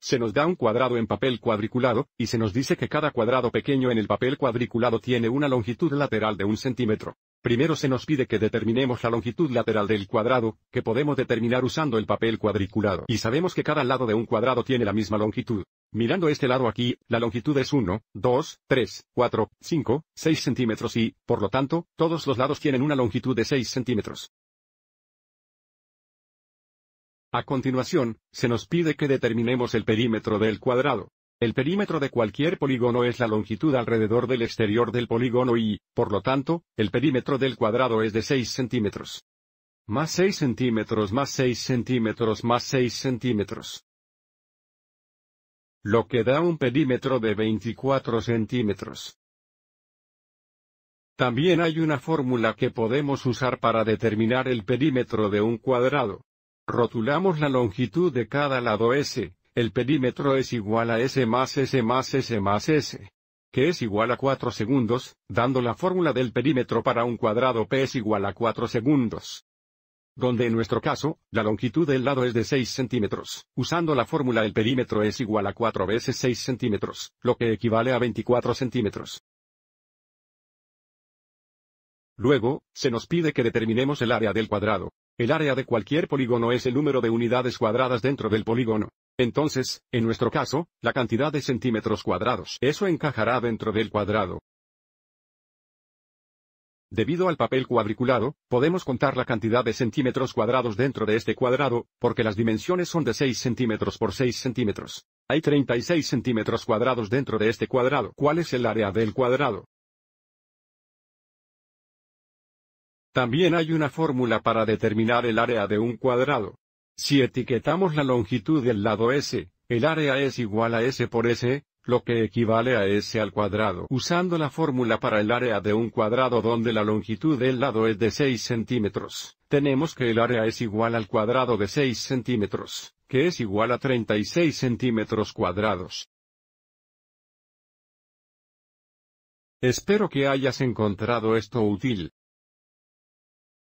Se nos da un cuadrado en papel cuadriculado, y se nos dice que cada cuadrado pequeño en el papel cuadriculado tiene una longitud lateral de un centímetro. Primero se nos pide que determinemos la longitud lateral del cuadrado, que podemos determinar usando el papel cuadriculado. Y sabemos que cada lado de un cuadrado tiene la misma longitud. Mirando este lado aquí, la longitud es 1, 2, 3, 4, 5, 6 centímetros y, por lo tanto, todos los lados tienen una longitud de 6 centímetros. A continuación, se nos pide que determinemos el perímetro del cuadrado. El perímetro de cualquier polígono es la longitud alrededor del exterior del polígono y, por lo tanto, el perímetro del cuadrado es de 6 centímetros. Más 6 centímetros más 6 centímetros más 6 centímetros. Lo que da un perímetro de 24 centímetros. También hay una fórmula que podemos usar para determinar el perímetro de un cuadrado. Rotulamos la longitud de cada lado S, el perímetro es igual a S más S más S más S, que es igual a 4 segundos, dando la fórmula del perímetro para un cuadrado P es igual a 4 segundos. Donde en nuestro caso, la longitud del lado es de 6 centímetros, usando la fórmula el perímetro es igual a 4 veces 6 centímetros, lo que equivale a 24 centímetros. Luego, se nos pide que determinemos el área del cuadrado. El área de cualquier polígono es el número de unidades cuadradas dentro del polígono. Entonces, en nuestro caso, la cantidad de centímetros cuadrados. Eso encajará dentro del cuadrado. Debido al papel cuadriculado, podemos contar la cantidad de centímetros cuadrados dentro de este cuadrado, porque las dimensiones son de 6 centímetros por 6 centímetros. Hay 36 centímetros cuadrados dentro de este cuadrado. ¿Cuál es el área del cuadrado? También hay una fórmula para determinar el área de un cuadrado. Si etiquetamos la longitud del lado S, el área es igual a S por S, lo que equivale a S al cuadrado. Usando la fórmula para el área de un cuadrado donde la longitud del lado es de 6 centímetros, tenemos que el área es igual al cuadrado de 6 centímetros, que es igual a 36 centímetros cuadrados. Espero que hayas encontrado esto útil.